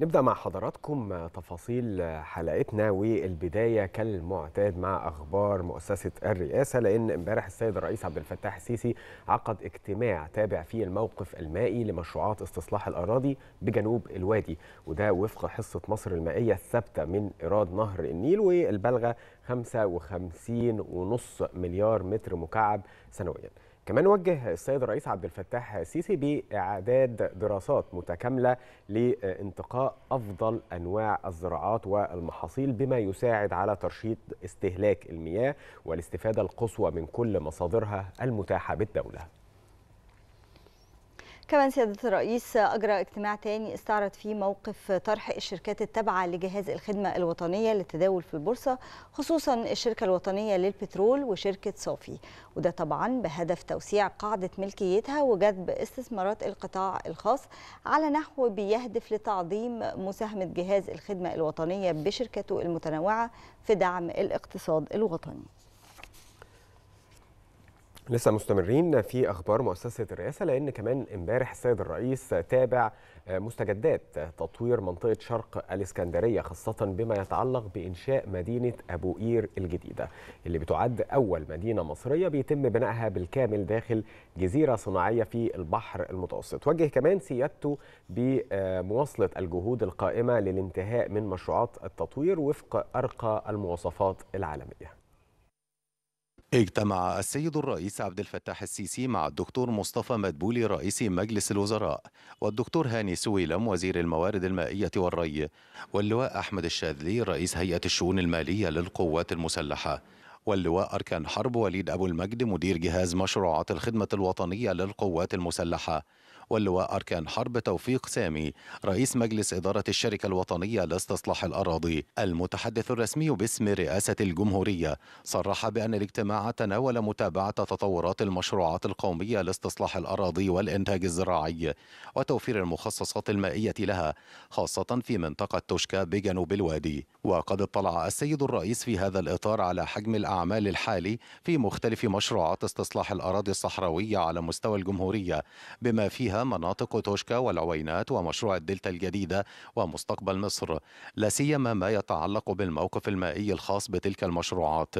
نبدأ مع حضراتكم تفاصيل حلقتنا والبداية كالمعتاد مع أخبار مؤسسة الرئاسة لأن امبارح السيد الرئيس عبد الفتاح السيسي عقد اجتماع تابع فيه الموقف المائي لمشروعات استصلاح الأراضي بجنوب الوادي وده وفق حصة مصر المائية الثابتة من إيراد نهر النيل والبلغة 55.5 مليار متر مكعب سنوياً كمان وجه السيد الرئيس عبد الفتاح السيسي بإعداد دراسات متكاملة لانتقاء أفضل أنواع الزراعات والمحاصيل بما يساعد على ترشيد استهلاك المياه والاستفادة القصوى من كل مصادرها المتاحة بالدولة كمان سيادة الرئيس أجرى اجتماع تاني استعرض فيه موقف طرح الشركات التابعة لجهاز الخدمة الوطنية للتداول في البورصة خصوصا الشركة الوطنية للبترول وشركة صافي وده طبعا بهدف توسيع قاعدة ملكيتها وجذب استثمارات القطاع الخاص على نحو بيهدف لتعظيم مساهمة جهاز الخدمة الوطنية بشركته المتنوعة في دعم الاقتصاد الوطني لسه مستمرين في اخبار مؤسسه الرئاسه لان كمان امبارح السيد الرئيس تابع آه، مستجدات تطوير منطقه شرق الاسكندريه خاصه بما يتعلق بانشاء مدينه ابو قير الجديده اللي بتعد اول مدينه مصريه بيتم بنائها بالكامل داخل جزيره صناعيه في البحر المتوسط وجه كمان سيادته بمواصله الجهود القائمه للانتهاء من مشروعات التطوير وفق ارقى المواصفات العالميه اجتمع السيد الرئيس عبد الفتاح السيسي مع الدكتور مصطفى مدبولي رئيس مجلس الوزراء والدكتور هاني سويلم وزير الموارد المائية والري واللواء أحمد الشاذلي رئيس هيئة الشؤون المالية للقوات المسلحة واللواء أركان حرب وليد أبو المجد مدير جهاز مشروعات الخدمة الوطنية للقوات المسلحة واللواء أركان حرب توفيق سامي رئيس مجلس إدارة الشركة الوطنية لاستصلاح الأراضي المتحدث الرسمي باسم رئاسة الجمهورية صرح بأن الاجتماع تناول متابعة تطورات المشروعات القومية لاستصلاح الأراضي والإنتاج الزراعي وتوفير المخصصات المائية لها خاصة في منطقة توشكا بجنوب الوادي وقد اطلع السيد الرئيس في هذا الإطار على حجم الأعمال الحالي في مختلف مشروعات استصلاح الأراضي الصحراوية على مستوى الجمهورية بما فيها مناطق توشكا والعوينات ومشروع الدلتا الجديدة ومستقبل مصر لا سيما ما يتعلق بالموقف المائي الخاص بتلك المشروعات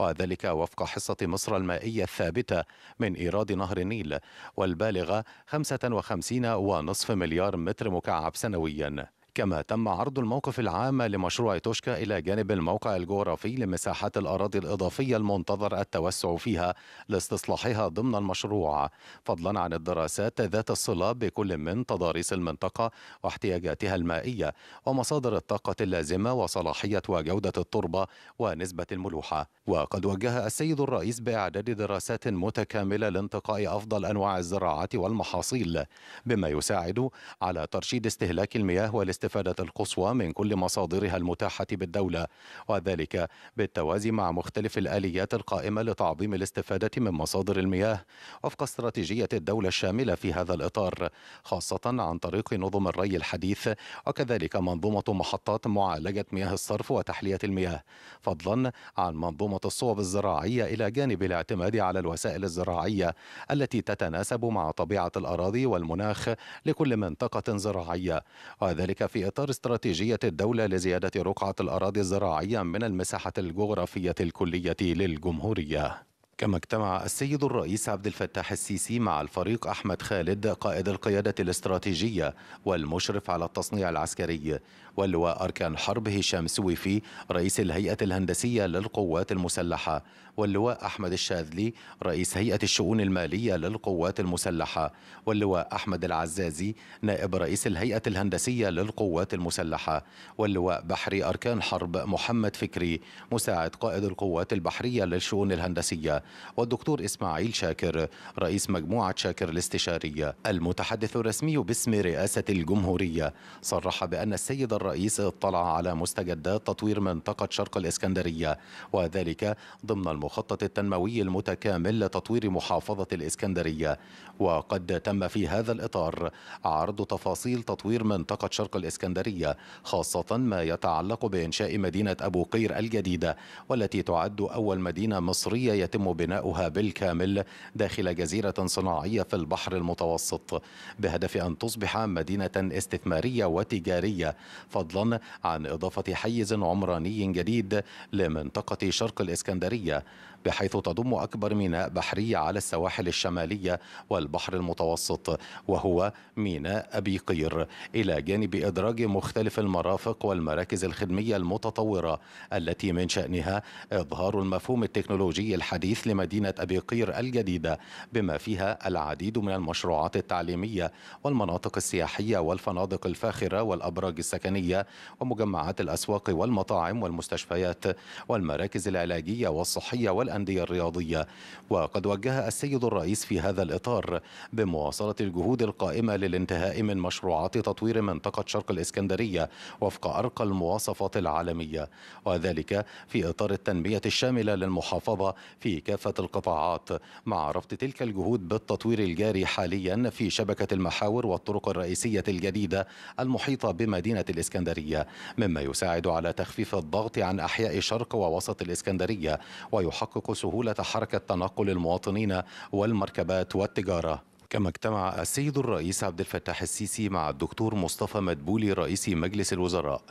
وذلك وفق حصة مصر المائية الثابتة من إيراد نهر النيل والبالغة 55.5 مليار متر مكعب سنوياً كما تم عرض الموقف العام لمشروع توشكا إلى جانب الموقع الجغرافي لمساحات الأراضي الإضافية المنتظر التوسع فيها لاستصلاحها ضمن المشروع فضلا عن الدراسات ذات الصلة بكل من تضاريس المنطقة واحتياجاتها المائية ومصادر الطاقة اللازمة وصلاحية وجودة التربة ونسبة الملوحة وقد وجه السيد الرئيس بإعداد دراسات متكاملة لانتقاء أفضل أنواع الزراعات والمحاصيل بما يساعد على ترشيد استهلاك المياه والاستهلاك الاستفادة القصوى من كل مصادرها المتاحة بالدولة وذلك بالتوازي مع مختلف الآليات القائمة لتعظيم الاستفادة من مصادر المياه وفق استراتيجية الدولة الشاملة في هذا الإطار خاصة عن طريق نظم الري الحديث وكذلك منظومة محطات معالجة مياه الصرف وتحلية المياه فضلا عن منظومة الصوب الزراعية إلى جانب الاعتماد على الوسائل الزراعية التي تتناسب مع طبيعة الأراضي والمناخ لكل منطقة زراعية وذلك في إطار استراتيجية الدولة لزيادة رقعة الأراضي الزراعية من المساحة الجغرافية الكلية للجمهورية كما اجتمع السيد الرئيس عبد الفتاح السيسي مع الفريق أحمد خالد قائد القيادة الاستراتيجية والمشرف على التصنيع العسكري واللواء أركان حرب هشام سويفي رئيس الهيئة الهندسية للقوات المسلحة واللواء أحمد الشاذلي رئيس هيئة الشؤون المالية للقوات المسلحة واللواء أحمد العزازي نائب رئيس الهيئة الهندسية للقوات المسلحة واللواء بحري أركان حرب محمد فكري مساعد قائد القوات البحرية للشؤون الهندسية والدكتور إسماعيل شاكر رئيس مجموعة شاكر الاستشارية المتحدث الرسمي باسم رئاسة الجمهورية صرح بأن السيد الرئيس اطلع على مستجدات تطوير منطقة شرق الإسكندرية وذلك ضمن المخطط التنموي المتكامل لتطوير محافظة الإسكندرية وقد تم في هذا الإطار عرض تفاصيل تطوير منطقة شرق الإسكندرية خاصة ما يتعلق بإنشاء مدينة أبو قير الجديدة والتي تعد أول مدينة مصرية يتم بناؤها بالكامل داخل جزيرة صناعية في البحر المتوسط بهدف أن تصبح مدينة استثمارية وتجارية فضلا عن إضافة حيز عمراني جديد لمنطقة شرق الإسكندرية بحيث تضم أكبر ميناء بحري على السواحل الشمالية والبحر المتوسط وهو ميناء أبي قير إلى جانب إدراج مختلف المرافق والمراكز الخدمية المتطورة التي من شأنها إظهار المفهوم التكنولوجي الحديث لمدينة أبي قير الجديدة بما فيها العديد من المشروعات التعليمية والمناطق السياحية والفنادق الفاخرة والأبراج السكنية الوطنية ومجمعات الأسواق والمطاعم والمستشفيات والمراكز العلاجية والصحية والأندية الرياضية وقد وجه السيد الرئيس في هذا الإطار بمواصلة الجهود القائمة للانتهاء من مشروعات تطوير منطقة شرق الإسكندرية وفق أرقى المواصفات العالمية وذلك في إطار التنمية الشاملة للمحافظة في كافة القطاعات مع رفض تلك الجهود بالتطوير الجاري حاليا في شبكة المحاور والطرق الرئيسية الجديدة المحيطة بمدينة الإسكندرية الإسكندرية مما يساعد على تخفيف الضغط عن أحياء شرق ووسط الإسكندرية ويحقق سهولة حركة تنقل المواطنين والمركبات والتجارة كما اجتمع السيد الرئيس عبد الفتاح السيسي مع الدكتور مصطفى مدبولي رئيس مجلس الوزراء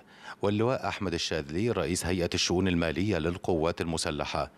واللواء أحمد الشاذلي رئيس هيئة الشؤون المالية للقوات المسلحة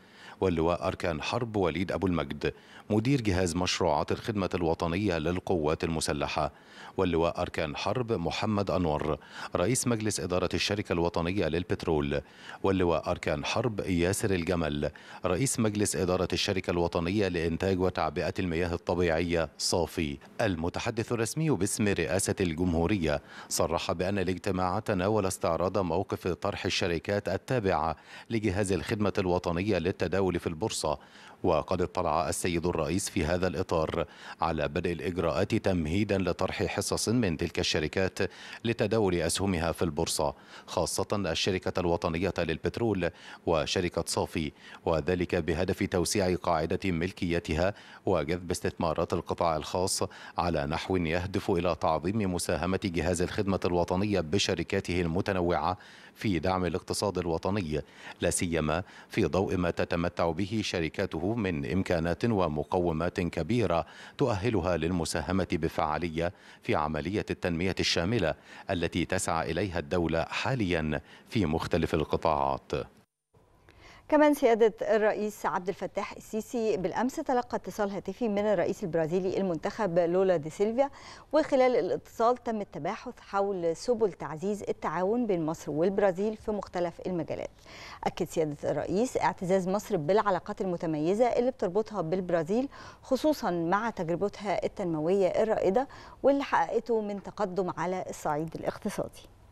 واللواء أركان حرب وليد أبو المجد مدير جهاز مشروعات الخدمة الوطنية للقوات المسلحة واللواء أركان حرب محمد أنور رئيس مجلس إدارة الشركة الوطنية للبترول واللواء أركان حرب ياسر الجمل رئيس مجلس إدارة الشركة الوطنية لإنتاج وتعبئة المياه الطبيعية صافي المتحدث الرسمي باسم رئاسة الجمهورية صرح بأن الاجتماع تناول استعراض موقف طرح الشركات التابعة لجهاز الخدمة الوطنية للتداول التداول في البورصة وقد اطلع السيد الرئيس في هذا الإطار على بدء الإجراءات تمهيدا لطرح حصص من تلك الشركات لتداول أسهمها في البورصة خاصة الشركة الوطنية للبترول وشركة صافي وذلك بهدف توسيع قاعدة ملكيتها وجذب استثمارات القطاع الخاص على نحو يهدف إلى تعظيم مساهمة جهاز الخدمة الوطنية بشركاته المتنوعة في دعم الاقتصاد الوطني لا سيما في ضوء ما تتمتع به شركاته من إمكانات ومقومات كبيرة تؤهلها للمساهمة بفعالية في عملية التنمية الشاملة التي تسعى إليها الدولة حاليا في مختلف القطاعات كمان سيادة الرئيس عبد الفتاح السيسي بالأمس تلقى اتصال هاتفي من الرئيس البرازيلي المنتخب لولا دي سيلفيا وخلال الاتصال تم التباحث حول سبل تعزيز التعاون بين مصر والبرازيل في مختلف المجالات أكد سيادة الرئيس اعتزاز مصر بالعلاقات المتميزة اللي بتربطها بالبرازيل خصوصا مع تجربتها التنموية الرائدة واللي حققته من تقدم على الصعيد الاقتصادي